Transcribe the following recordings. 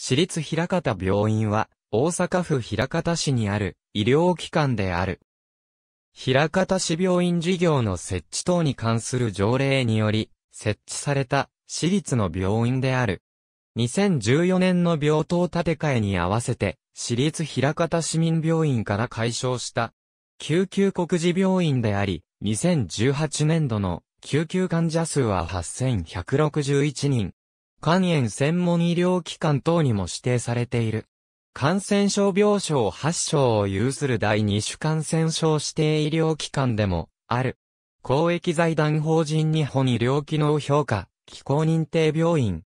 私立平方病院は、大阪府平方市にある医療機関である。平方市病院事業の設置等に関する条例により、設置された私立の病院である。2014年の病棟建て替えに合わせて、私立平方市民病院から解消した、救急告示病院であり、2018年度の救急患者数は8161人。肝炎専門医療機関等にも指定されている。感染症病床8床を有する第2種感染症指定医療機関でもある。公益財団法人日本医療機能評価、機構認定病院。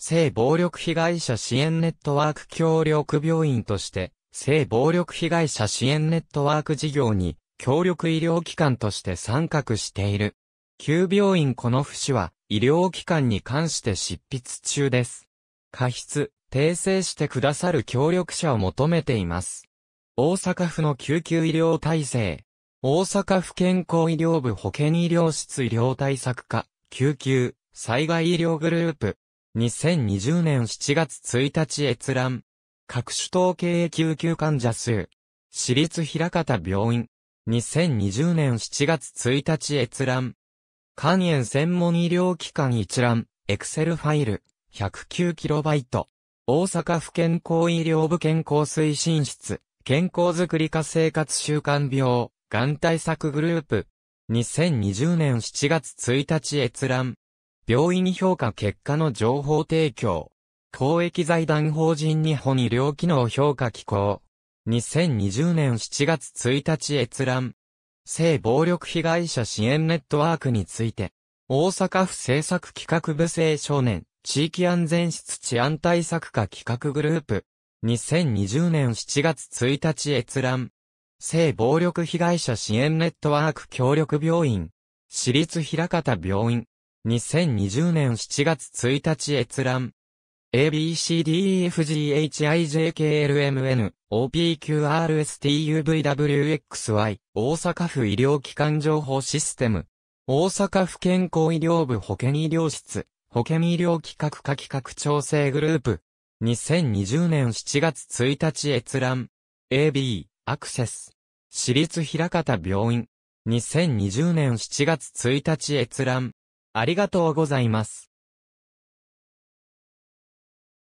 性暴力被害者支援ネットワーク協力病院として、性暴力被害者支援ネットワーク事業に、協力医療機関として参画している。旧病院この府市は、医療機関に関して執筆中です。過失、訂正してくださる協力者を求めています。大阪府の救急医療体制。大阪府健康医療部保健医療室医療対策課、救急、災害医療グループ。2020年7月1日閲覧。各種統計救急患者数。私立平方病院。2020年7月1日閲覧。肝炎専門医療機関一覧、エクセルファイル、109KB。大阪府健康医療部健康推進室、健康づくり化生活習慣病、がん対策グループ。2020年7月1日閲覧。病院評価結果の情報提供。公益財団法人日本医療機能評価機構。2020年7月1日閲覧。性暴力被害者支援ネットワークについて、大阪府政策企画部青少年、地域安全室治安対策課企画グループ、2020年7月1日閲覧、性暴力被害者支援ネットワーク協力病院、私立平方病院、2020年7月1日閲覧、ABCDEFGHIJKLMN、OPQRSTUVWXY 大阪府医療機関情報システム大阪府健康医療部保健医療室保健医療企画化企画調整グループ2020年7月1日閲覧 AB アクセス私立平方病院2020年7月1日閲覧ありがとうございます。